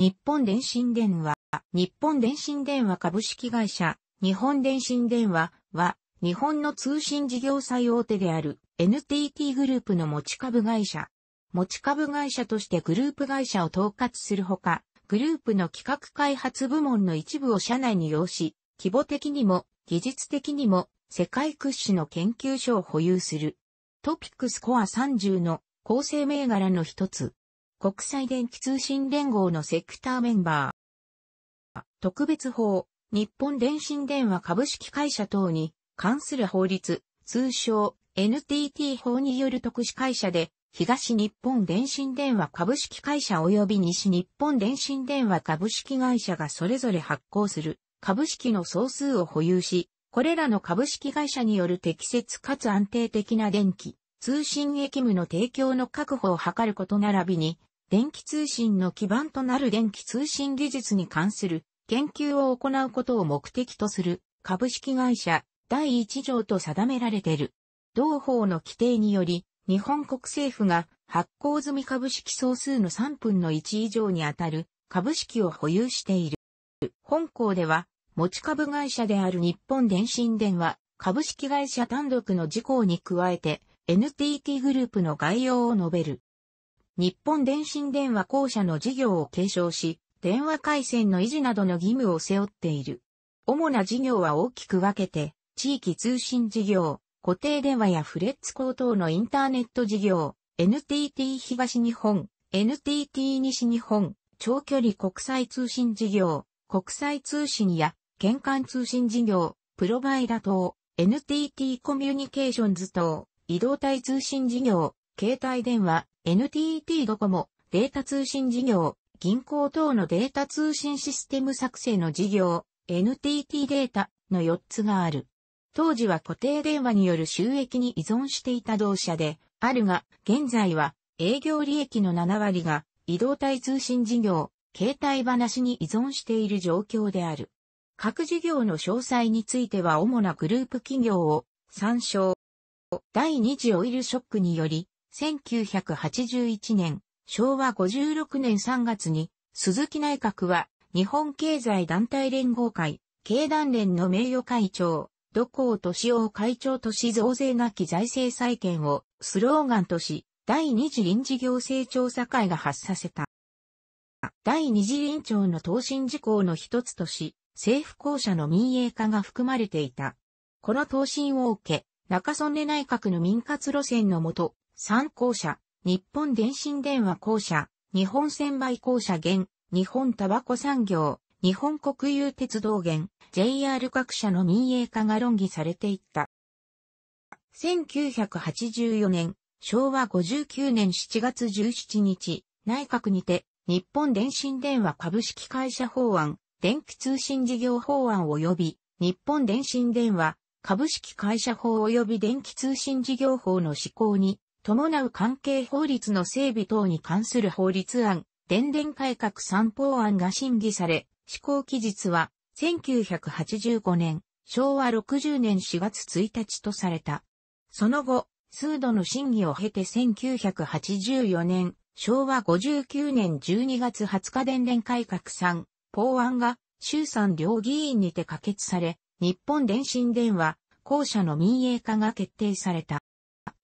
日本電信電話、日本電信電話株式会社、日本電信電話は、日本の通信事業最大手である NTT グループの持ち株会社。持ち株会社としてグループ会社を統括するほか、グループの企画開発部門の一部を社内に要し、規模的にも技術的にも世界屈指の研究所を保有する。トピックスコア30の構成銘柄の一つ。国際電気通信連合のセクターメンバー。特別法、日本電信電話株式会社等に関する法律、通称 NTT 法による特殊会社で、東日本電信電話株式会社及び西日本電信電話株式会社がそれぞれ発行する株式の総数を保有し、これらの株式会社による適切かつ安定的な電気、通信役務の提供の確保を図ること並びに、電気通信の基盤となる電気通信技術に関する研究を行うことを目的とする株式会社第1条と定められている。同法の規定により、日本国政府が発行済み株式総数の3分の1以上にあたる株式を保有している。本校では、持ち株会社である日本電信電は、株式会社単独の事項に加えて、NTT グループの概要を述べる。日本電信電話公社の事業を継承し、電話回線の維持などの義務を背負っている。主な事業は大きく分けて、地域通信事業、固定電話やフレッツ高等のインターネット事業、NTT 東日本、NTT 西日本、長距離国際通信事業、国際通信や県間通信事業、プロバイダ等、NTT コミュニケーションズ等、移動体通信事業、携帯電話、NTT ドコモ、データ通信事業、銀行等のデータ通信システム作成の事業、NTT データの4つがある。当時は固定電話による収益に依存していた同社で、あるが、現在は営業利益の7割が移動体通信事業、携帯話に依存している状況である。各事業の詳細については主なグループ企業を参照。第2次オイルショックにより1981年、昭和56年3月に、鈴木内閣は、日本経済団体連合会、経団連の名誉会長、土光敏夫会長とし増税なき財政再建をスローガンとし、第二次臨時行政調査会が発させた。第二次臨調の答申事項の一つとし、政府公社の民営化が含まれていた。この答申を受け、中曽根内閣の民活路線のもと、三公社、日本電信電話公社、日本専売公社現、日本タバコ産業、日本国有鉄道現、JR 各社の民営化が論議されていった。1984年、昭和59年7月17日、内閣にて、日本電信電話株式会社法案、電気通信事業法案及び、日本電信電話株式会社法及び電気通信事業法の施行に伴う関係法律の整備等に関する法律案、電電改革三法案が審議され、施行期日は1985年、昭和60年4月1日とされた。その後、数度の審議を経て1984年、昭和59年12月20日電電改革3法案が衆参両議員にて可決され、日本電信電話、公社の民営化が決定された。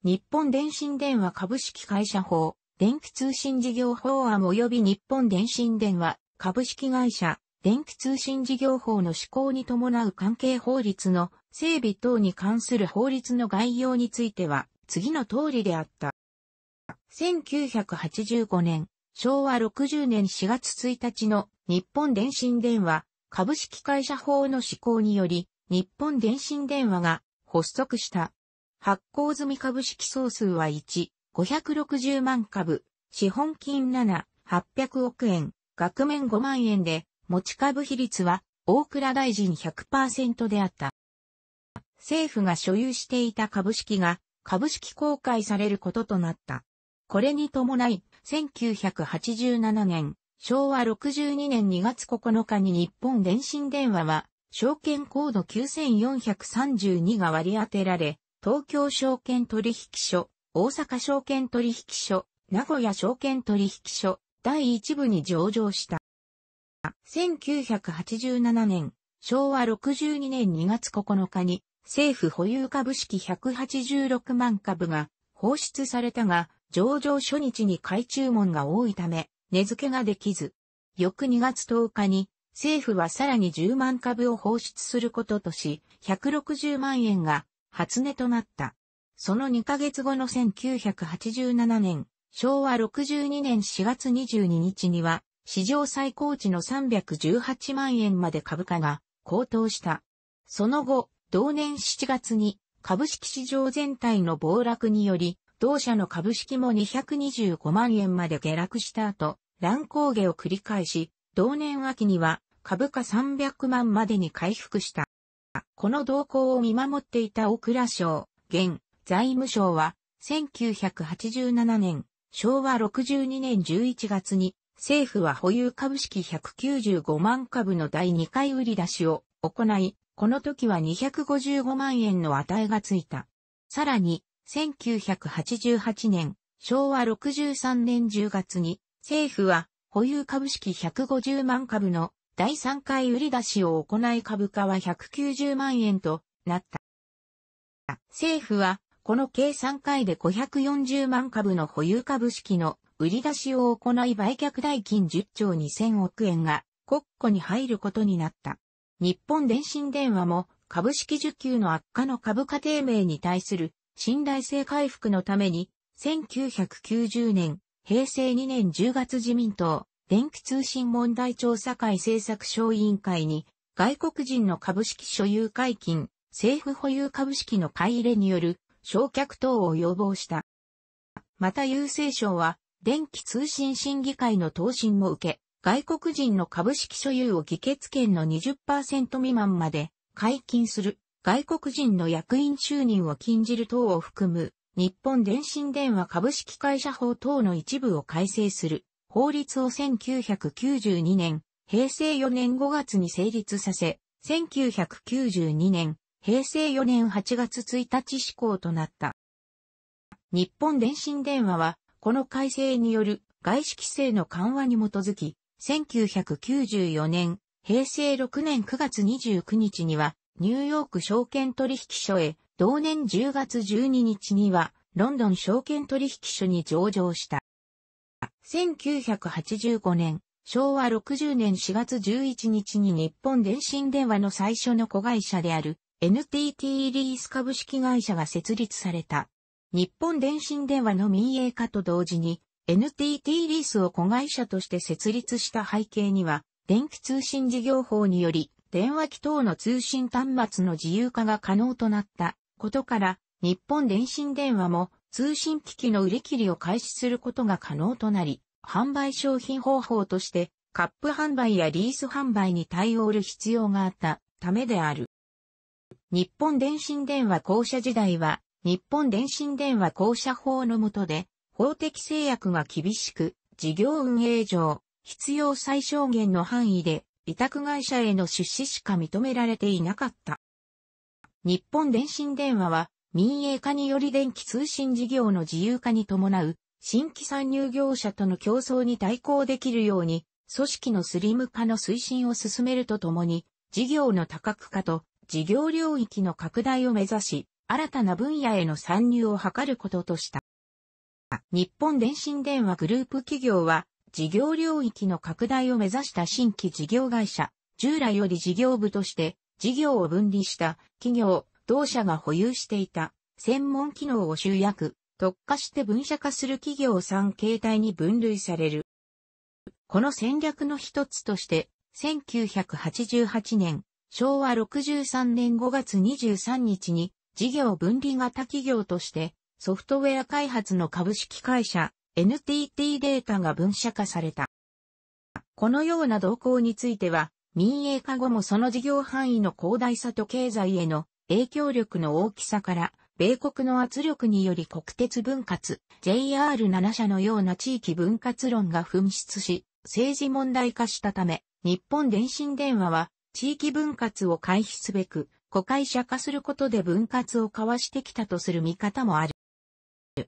日本電信電話株式会社法、電気通信事業法案及び日本電信電話株式会社、電気通信事業法の施行に伴う関係法律の整備等に関する法律の概要については、次の通りであった。1985年、昭和60年4月1日の日本電信電話株式会社法の施行により、日本電信電話が発足した。発行済み株式総数は1、560万株、資本金7、800億円、額面5万円で、持ち株比率は、大倉大臣100%であった。政府が所有していた株式が、株式公開されることとなった。これに伴い、1987年、昭和62年2月9日に日本電信電話は、証券コード9432が割り当てられ、東京証券取引所、大阪証券取引所、名古屋証券取引所、第1部に上場した。1987年、昭和62年2月9日に、政府保有株式186万株が放出されたが、上場初日に買い注文が多いため、値付けができず、翌2月10日に政府はさらに10万株を放出することとし、160万円が初音となった。その2ヶ月後の1987年、昭和62年4月22日には、史上最高値の318万円まで株価が高騰した。その後、同年7月に株式市場全体の暴落により、同社の株式も225万円まで下落した後、乱高下を繰り返し、同年秋には株価300万までに回復した。この動向を見守っていた大倉省、現、財務省は、1987年、昭和62年11月に、政府は保有株式195万株の第2回売り出しを行い、この時は255万円の値がついた。さらに、1988年、昭和63年10月に、政府は保有株式150万株の第3回売り出しを行い株価は190万円となった。政府は、この計3回で540万株の保有株式の売り出しを行い売却代金10兆2000億円が国庫に入ることになった。日本電信電話も株式受給の悪化の株価低迷に対する信頼性回復のために1990年、平成2年10月自民党、電気通信問題調査会政策省委員会に、外国人の株式所有解禁、政府保有株式の買い入れによる焼却等を要望した。また郵政省は、電気通信審議会の答申も受け、外国人の株式所有を議決権の20%未満まで解禁する、外国人の役員就任を禁じる等を含む、日本電信電話株式会社法等の一部を改正する法律を1992年、平成4年5月に成立させ、1992年、平成4年8月1日施行となった。日本電信電話は、この改正による外資規制の緩和に基づき、1994年、平成6年9月29日には、ニューヨーク証券取引所へ、同年10月12日には、ロンドン証券取引所に上場した。1985年、昭和60年4月11日に日本電信電話の最初の子会社である NTT リース株式会社が設立された。日本電信電話の民営化と同時に NTT リースを子会社として設立した背景には、電気通信事業法により、電話機等の通信端末の自由化が可能となったことから、日本電信電話も通信機器の売り切りを開始することが可能となり、販売商品方法として、カップ販売やリース販売に対応る必要があったためである。日本電信電話公社時代は、日本電信電話公社法の下で、法的制約が厳しく、事業運営上、必要最小限の範囲で、委託会社への出資しか認められていなかった。日本電信電話は、民営化により電気通信事業の自由化に伴う、新規参入業者との競争に対抗できるように、組織のスリム化の推進を進めるとともに、事業の多角化と事業領域の拡大を目指し、新たな分野への参入を図ることとした。日本電信電話グループ企業は、事業領域の拡大を目指した新規事業会社、従来より事業部として、事業を分離した企業、同社が保有していた専門機能を集約、特化して分社化する企業3形態に分類される。この戦略の一つとして、1988年、昭和63年5月23日に事業分離型企業としてソフトウェア開発の株式会社 NTT データが分社化された。このような動向については民営化後もその事業範囲の広大さと経済への影響力の大きさから、米国の圧力により国鉄分割、JR7 社のような地域分割論が紛失し、政治問題化したため、日本電信電話は、地域分割を回避すべく、子会社化することで分割を交わしてきたとする見方もある。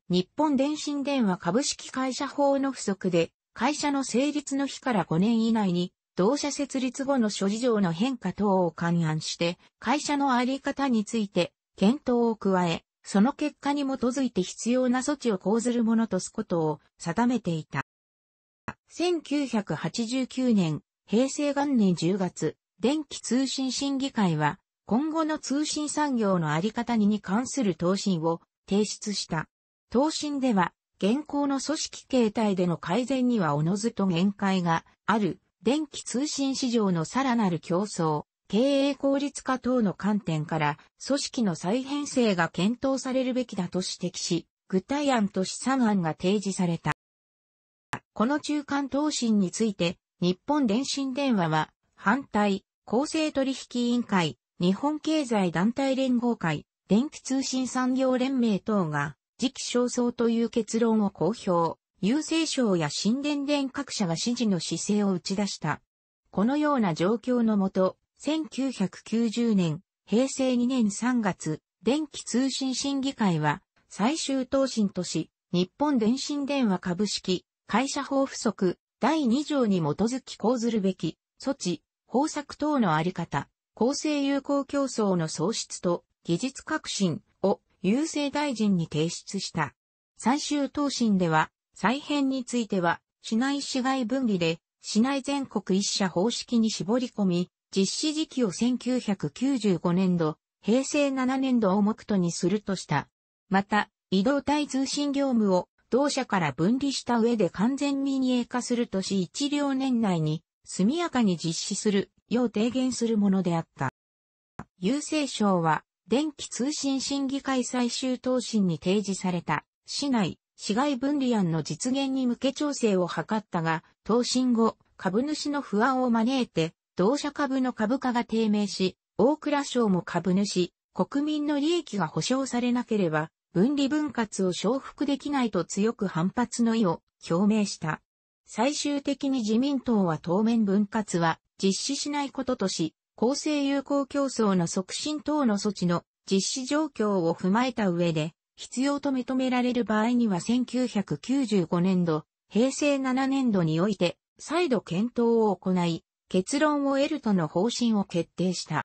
日本電信電話株式会社法の不足で、会社の成立の日から5年以内に、同社設立後の諸事情の変化等を勘案して、会社のあり方について検討を加え、その結果に基づいて必要な措置を講ずるものとすことを定めていた。1989年、平成元年10月、電気通信審議会は、今後の通信産業のあり方に関する答申を提出した。答申では、現行の組織形態での改善にはおのずと限界がある電気通信市場のさらなる競争、経営効率化等の観点から、組織の再編成が検討されるべきだと指摘し、具体案と試算案が提示された。この中間答申について、日本電信電話は、反対、公正取引委員会、日本経済団体連合会、電気通信産業連盟等が、時期焦燥という結論を公表。郵政省や新電電各社が支持の姿勢を打ち出した。このような状況のもと、1990年、平成2年3月、電気通信審議会は、最終答申とし、日本電信電話株式、会社法不足、第2条に基づき講ずるべき、措置、方策等のあり方、公正有効競争の創出と、技術革新を、郵政大臣に提出した。最終答申では、再編については、市内市外分離で、市内全国一社方式に絞り込み、実施時期を1995年度、平成7年度を目途にするとした。また、移動体通信業務を同社から分離した上で完全民営化するとし一両年内に速やかに実施するよう提言するものであった。郵政省は電気通信審議会最終答申に提示された市内市街分離案の実現に向け調整を図ったが、投信後、株主の不安を招いて、同社株の株価が低迷し、大倉省も株主、国民の利益が保障されなければ、分離分割を承服できないと強く反発の意を表明した。最終的に自民党は当面分割は実施しないこととし、公正有効競争の促進等の措置の実施状況を踏まえた上で、必要と認められる場合には1995年度、平成7年度において、再度検討を行い、結論を得るとの方針を決定した。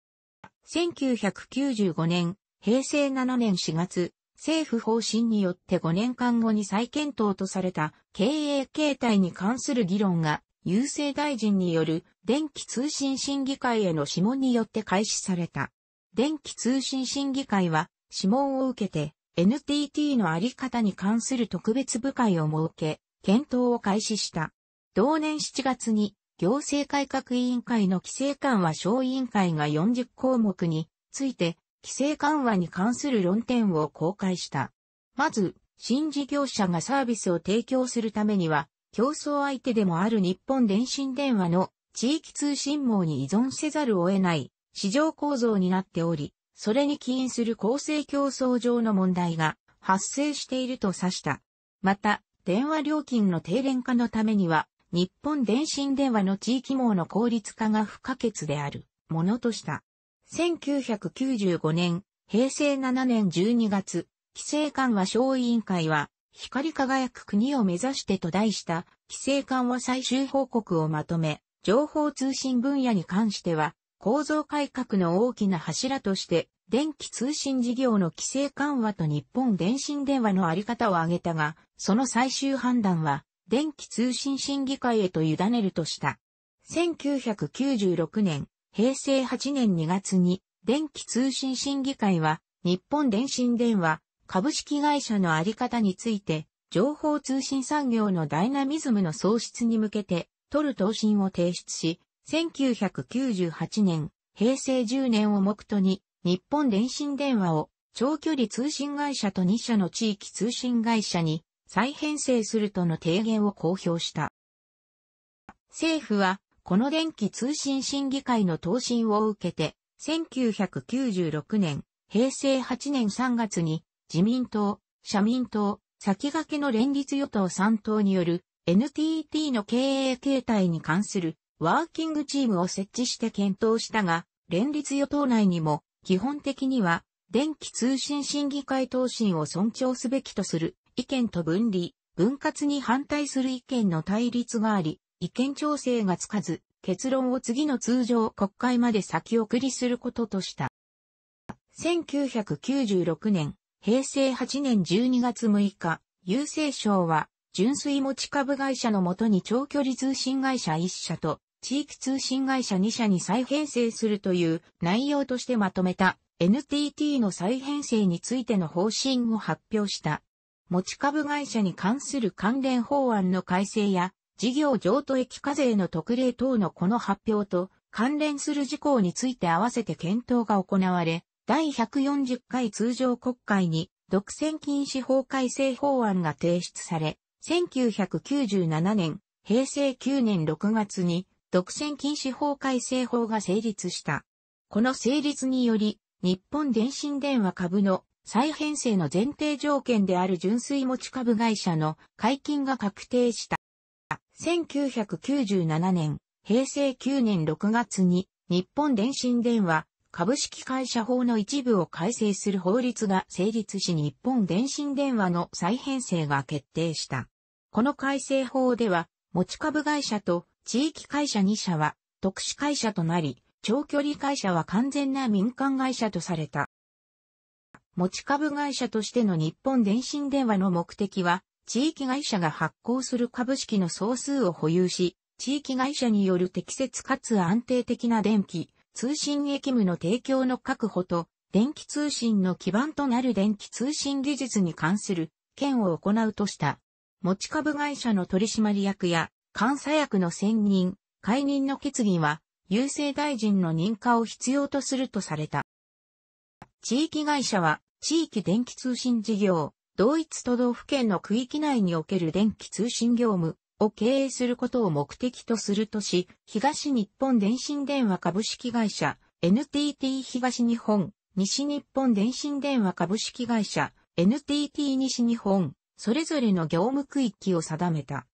1995年、平成7年4月、政府方針によって5年間後に再検討とされた経営形態に関する議論が、郵政大臣による電気通信審議会への諮問によって開始された。電気通信審議会は、諮問を受けて、NTT のあり方に関する特別部会を設け、検討を開始した。同年7月に、行政改革委員会の規制緩和小委員会が40項目について、規制緩和に関する論点を公開した。まず、新事業者がサービスを提供するためには、競争相手でもある日本電信電話の地域通信網に依存せざるを得ない市場構造になっており、それに起因する公正競争上の問題が発生していると指した。また、電話料金の低廉化のためには、日本電信電話の地域網の効率化が不可欠である、ものとした。1995年、平成7年12月、規制緩和小委員会は、光り輝く国を目指してと題した規制緩和最終報告をまとめ、情報通信分野に関しては、構造改革の大きな柱として、電気通信事業の規制緩和と日本電信電話のあり方を挙げたが、その最終判断は、電気通信審議会へと委ねるとした。1996年、平成8年2月に、電気通信審議会は、日本電信電話、株式会社のあり方について、情報通信産業のダイナミズムの創出に向けて、取る答申を提出し、1998年、平成10年を目途に、日本電信電話を長距離通信会社と2社の地域通信会社に再編成するとの提言を公表した。政府は、この電気通信審議会の答申を受けて、1996年、平成8年3月に、自民党、社民党、先駆けの連立与党3党による NTT の経営形態に関するワーキングチームを設置して検討したが、連立与党内にも、基本的には、電気通信審議会答申を尊重すべきとする意見と分離、分割に反対する意見の対立があり、意見調整がつかず、結論を次の通常国会まで先送りすることとした。1996年、平成8年12月6日、郵政省は、純粋持ち株会社のもとに長距離通信会社1社と、地域通信会社2社に再編成するという内容としてまとめた NTT の再編成についての方針を発表した。持ち株会社に関する関連法案の改正や事業譲渡益課税の特例等のこの発表と関連する事項について合わせて検討が行われ、第140回通常国会に独占禁止法改正法案が提出され、1997年、平成9年6月に独占禁止法改正法が成立した。この成立により、日本電信電話株の再編成の前提条件である純粋持ち株会社の解禁が確定した。1997年、平成9年6月に日本電信電話株式会社法の一部を改正する法律が成立し日本電信電話の再編成が決定した。この改正法では持ち株会社と地域会社2社は特殊会社となり、長距離会社は完全な民間会社とされた。持ち株会社としての日本電信電話の目的は、地域会社が発行する株式の総数を保有し、地域会社による適切かつ安定的な電気、通信役務の提供の確保と、電気通信の基盤となる電気通信技術に関する件を行うとした。持ち株会社の取締役や監査役の選任、解任の決議は、郵政大臣の認可を必要とするとされた。地域会社は、地域電気通信事業、同一都道府県の区域内における電気通信業務を経営することを目的とするとし、東日本電信電話株式会社、NTT 東日本、西日本電信電話株式会社、NTT 西日本、それぞれの業務区域を定めた。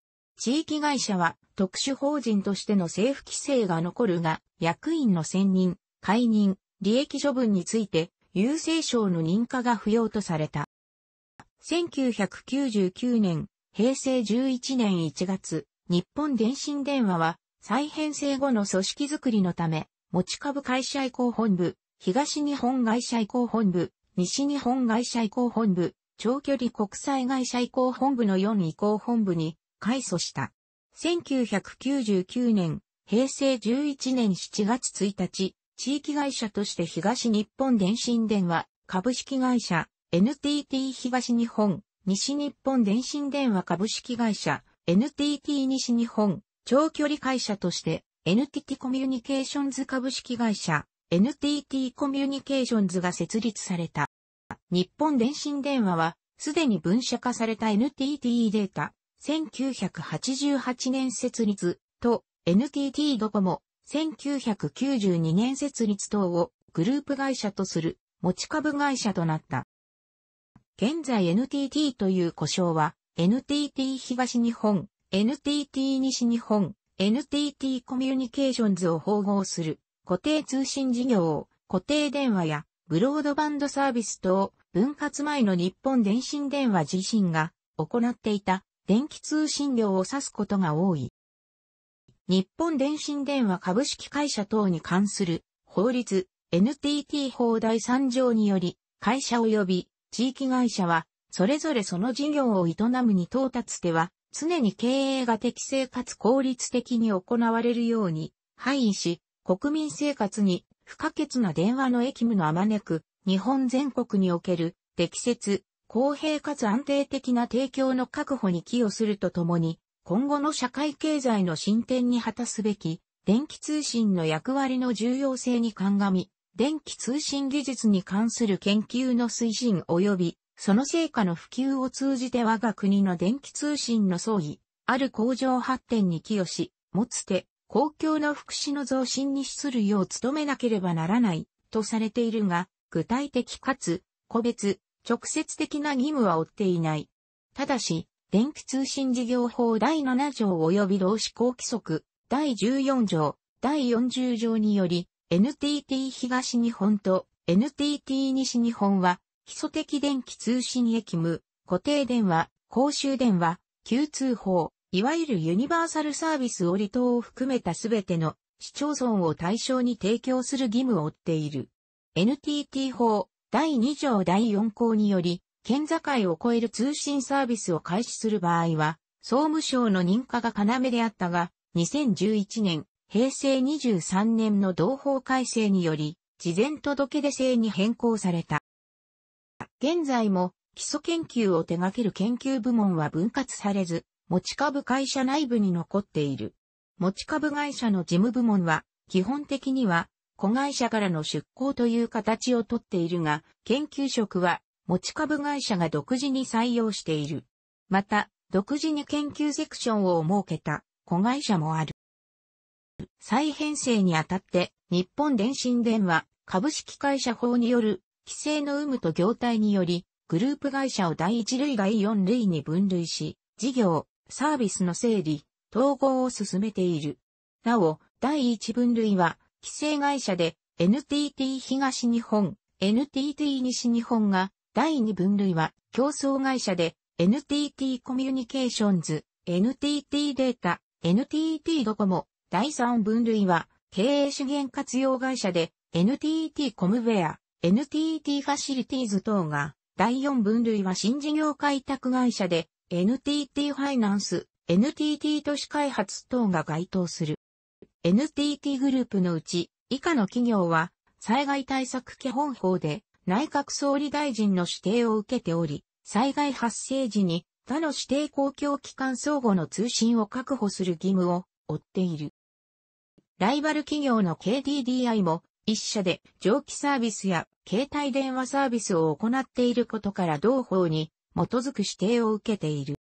地域会社は特殊法人としての政府規制が残るが、役員の選任、解任、利益処分について、郵政省の認可が不要とされた。1999年、平成11年1月、日本電信電話は、再編成後の組織づくりのため、持ち株会社移行本部、東日本会社移行本部、西日本会社移行本部、長距離国際会社移行本部の4移行本部に開祖した。1999年、平成11年7月1日、地域会社として東日本電信電話、株式会社、NTT 東日本、西日本電信電話株式会社、NTT 西日本、長距離会社として、NTT コミュニケーションズ株式会社、NTT コミュニケーションズが設立された。日本電信電話は、すでに分社化された NTT データ、1988年設立と NTT ドコモ、1992年設立等をグループ会社とする持ち株会社となった。現在 NTT という故障は NTT 東日本、NTT 西日本、NTT コミュニケーションズを包合する固定通信事業を固定電話やブロードバンドサービス等分割前の日本電信電話自身が行っていた電気通信量を指すことが多い。日本電信電話株式会社等に関する法律 NTT 法第3条により、会社及び地域会社は、それぞれその事業を営むに到達ては、常に経営が適正かつ効率的に行われるように、配囲し、国民生活に不可欠な電話の役務のあまねく、日本全国における適切、公平かつ安定的な提供の確保に寄与するとともに、今後の社会経済の進展に果たすべき、電気通信の役割の重要性に鑑み、電気通信技術に関する研究の推進及び、その成果の普及を通じて我が国の電気通信の創意、ある工場発展に寄与し、もつて、公共の福祉の増進に資するよう努めなければならない、とされているが、具体的かつ、個別、直接的な義務は負っていない。ただし、電気通信事業法第7条及び労使法規則第14条、第40条により、NTT 東日本と NTT 西日本は、基礎的電気通信駅務、固定電話、公衆電話、Q 通報、いわゆるユニバーサルサービスを離島を含めたすべての市町村を対象に提供する義務を負っている。NTT 法第2条第4項により、県境を越える通信サービスを開始する場合は、総務省の認可が要であったが、2011年、平成23年の同法改正により、事前届出制に変更された。現在も基礎研究を手掛ける研究部門は分割されず、持ち株会社内部に残っている。持ち株会社の事務部門は、基本的には子会社からの出向という形をとっているが、研究職は持ち株会社が独自に採用している。また、独自に研究セクションを設けた子会社もある。再編成にあたって、日本電信電話株式会社法による規制の有無と業態により、グループ会社を第一類第4類に分類し、事業、サービスの整理、統合を進めている。なお、第1分類は、規制会社で NTT 東日本、NTT 西日本が第2分類は競争会社で NTT コミュニケーションズ、NTT データ、NTT ドコモ、第3分類は経営資源活用会社で NTT コムウェア、NTT ファシリティーズ等が第4分類は新事業開拓会社で NTT ファイナンス、NTT 都市開発等が該当する。NTT グループのうち、以下の企業は、災害対策基本法で、内閣総理大臣の指定を受けており、災害発生時に他の指定公共機関相互の通信を確保する義務を負っている。ライバル企業の KDDI も一社で蒸気サービスや携帯電話サービスを行っていることから同法に基づく指定を受けている。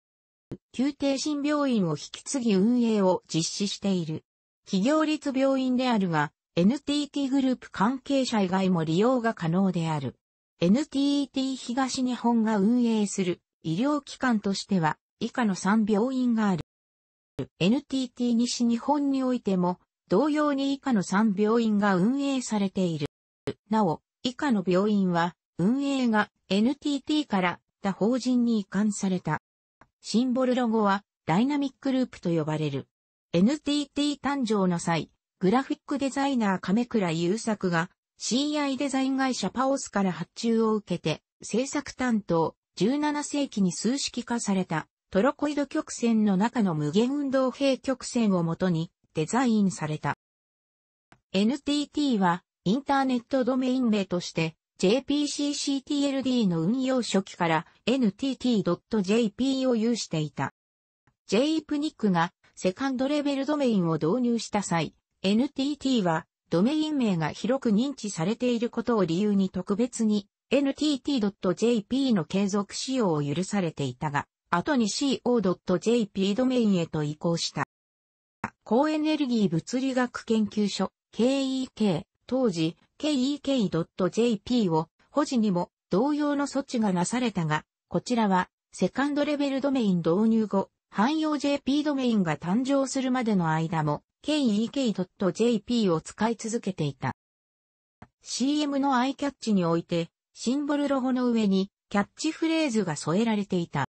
宮廷新病院を引き継ぎ運営を実施している。企業立病院であるが、NTT グループ関係者以外も利用が可能である。NTT 東日本が運営する医療機関としては以下の3病院がある。NTT 西日本においても同様に以下の3病院が運営されている。なお、以下の病院は運営が NTT から他法人に移管された。シンボルロゴはダイナミックループと呼ばれる。NTT 誕生の際、グラフィックデザイナー亀倉優作が CI デザイン会社パオスから発注を受けて制作担当17世紀に数式化されたトロコイド曲線の中の無限運動平曲線をもとにデザインされた。NTT はインターネットドメイン名として JPCCTLD の運用初期から NTT.jp を有していた。JPNIC がセカンドレベルドメインを導入した際、NTT はドメイン名が広く認知されていることを理由に特別に ntt.jp の継続使用を許されていたが、後に co.jp ドメインへと移行した。高エネルギー物理学研究所 KEK 当時 KEK.jp を保持にも同様の措置がなされたが、こちらはセカンドレベルドメイン導入後、汎用 JP ドメインが誕生するまでの間も、kek.jp を使い続けていた。CM のアイキャッチにおいて、シンボルロゴの上にキャッチフレーズが添えられていた。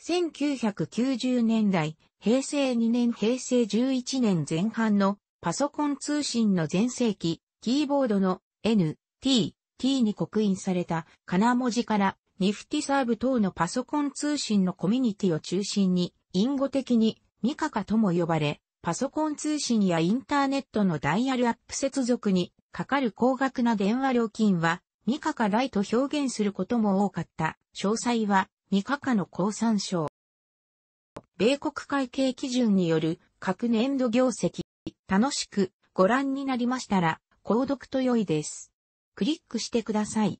1990年代、平成2年平成11年前半のパソコン通信の全盛期、キーボードの N、T、T に刻印された金文字からニフティサーブ等のパソコン通信のコミュニティを中心に隠語的にミカカとも呼ばれ、パソコン通信やインターネットのダイヤルアップ接続にかかる高額な電話料金は、ミカカ代と表現することも多かった。詳細は、ミカカの高参照。米国会計基準による各年度業績、楽しくご覧になりましたら、購読と良いです。クリックしてください。